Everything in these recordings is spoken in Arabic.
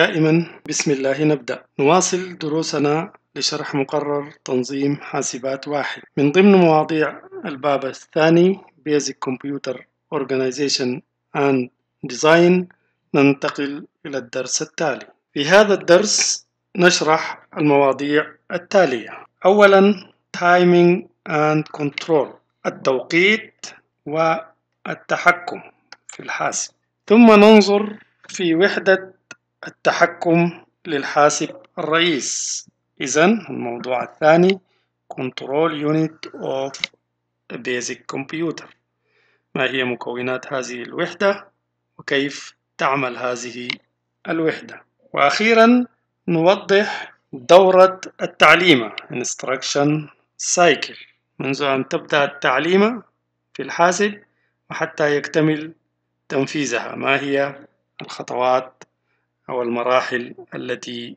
دائما بسم الله نبدأ نواصل دروسنا لشرح مقرر تنظيم حاسبات واحد من ضمن مواضيع الباب الثاني Basic Computer Organization and Design ننتقل إلى الدرس التالي في هذا الدرس نشرح المواضيع التالية أولا Timing and Control التوقيت والتحكم في الحاسب ثم ننظر في وحدة التحكم للحاسب الرئيس إذا الموضوع الثاني Control Unit of a Basic Computer ما هي مكونات هذه الوحدة وكيف تعمل هذه الوحدة وأخيرا نوضح دورة التعليمة Instruction Cycle منذ أن تبدأ التعليمة في الحاسب وحتى يكتمل تنفيذها ما هي الخطوات أو المراحل التي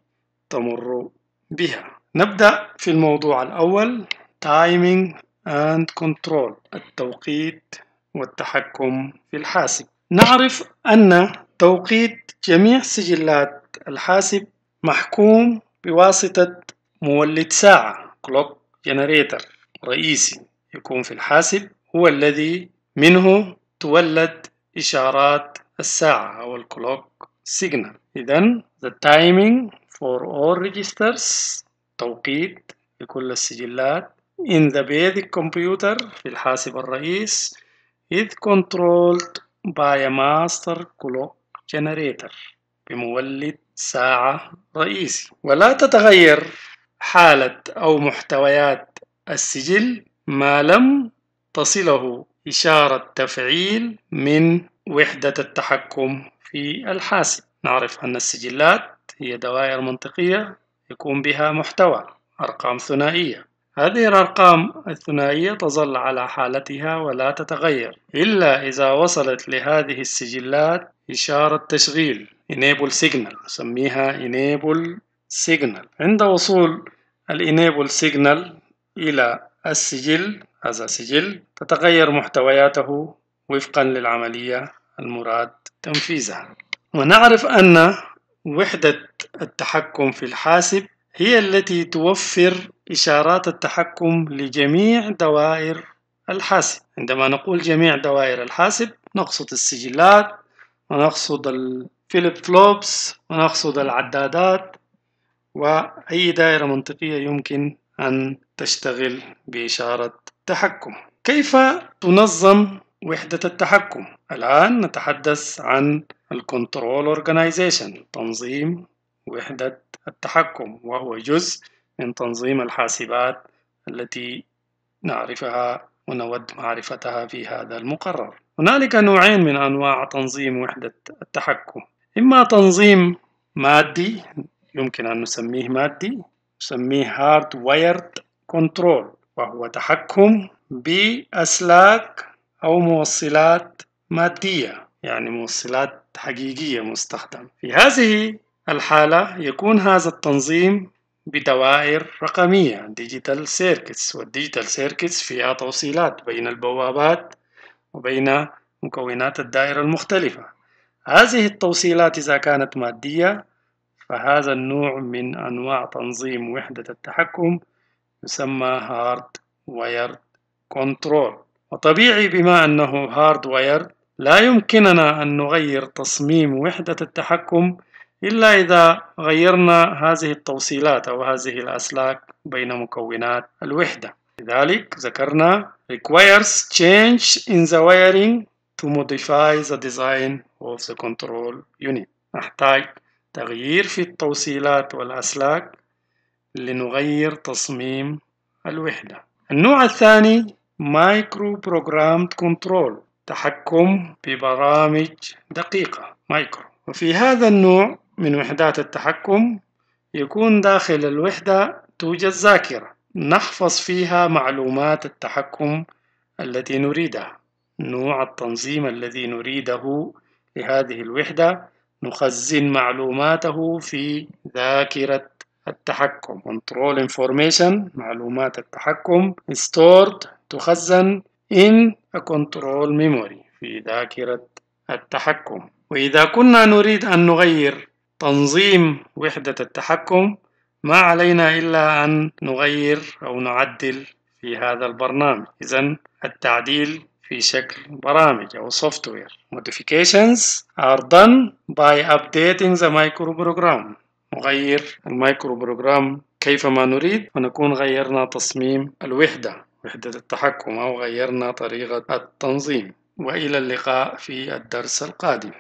تمر بها نبدأ في الموضوع الأول timing and control التوقيت والتحكم في الحاسب نعرف أن توقيت جميع سجلات الحاسب محكوم بواسطة مولد ساعة clock generator رئيسي يكون في الحاسب هو الذي منه تولد إشارات الساعة أو الكلوك signal إذن the timing for all registers توقيت لكل السجلات in the basic computer في الحاسب الرئيس is controlled by a master clock generator بمولد ساعة رئيسي ولا تتغير حالة أو محتويات السجل ما لم تصله إشارة تفعيل من وحدة التحكم في الحاسب نعرف أن السجلات هي دوائر منطقية يكون بها محتوى أرقام ثنائية هذه الأرقام الثنائية تظل على حالتها ولا تتغير إلا إذا وصلت لهذه السجلات إشارة تشغيل Enable Signal نسميها Enable Signal عند وصول ال Enable Signal إلى السجل هذا سجل تتغير محتوياته وفقا للعملية المراد تنفيذها ونعرف أن وحدة التحكم في الحاسب هي التي توفر إشارات التحكم لجميع دوائر الحاسب عندما نقول جميع دوائر الحاسب نقصد السجلات ونقصد الفليب فلوبس ونقصد العدادات وأي دائرة منطقية يمكن أن تشتغل بإشارة تحكم كيف تنظم وحدة التحكم الآن نتحدث عن الكنترول اورجانيزيشن تنظيم وحدة التحكم وهو جزء من تنظيم الحاسبات التي نعرفها ونود معرفتها في هذا المقرر هنالك نوعين من أنواع تنظيم وحدة التحكم إما تنظيم مادي يمكن أن نسميه مادي نسميه Hardwired Control وهو تحكم بأسلاك أو موصلات مادية يعني موصلات حقيقية مستخدمة في هذه الحالة يكون هذا التنظيم بدوائر رقمية ديجيتال سيركتس والديجيتال سيركتس فيها توصيلات بين البوابات وبين مكونات الدائرة المختلفة هذه التوصيلات إذا كانت مادية فهذا النوع من أنواع تنظيم وحدة التحكم يسمى هارد وايرد كنترول وطبيعي بما أنه هاردوير لا يمكننا أن نغير تصميم وحدة التحكم إلا إذا غيرنا هذه التوصيلات أو هذه الأسلاك بين مكونات الوحدة لذلك ذكرنا requires change in the wiring to modify the design of the control unit نحتاج تغيير في التوصيلات والأسلاك لنغير تصميم الوحدة النوع الثاني مايكرو بروجرامد كنترول تحكم ببرامج دقيقة مايكرو وفي هذا النوع من وحدات التحكم يكون داخل الوحدة توجد ذاكرة نحفظ فيها معلومات التحكم التي نريدها نوع التنظيم الذي نريده لهذه الوحدة نخزن معلوماته في ذاكرة التحكم control information معلومات التحكم stored تخزن in a control memory في ذاكرة التحكم وإذا كنا نريد أن نغير تنظيم وحدة التحكم ما علينا إلا أن نغير أو نعدل في هذا البرنامج إذا التعديل في شكل برامج أو software modifications are done by updating the microprogram نغير المايكرو بروجرام كيفما نريد ونكون غيرنا تصميم الوحدة وحدة التحكم أو غيرنا طريقة التنظيم وإلى اللقاء في الدرس القادم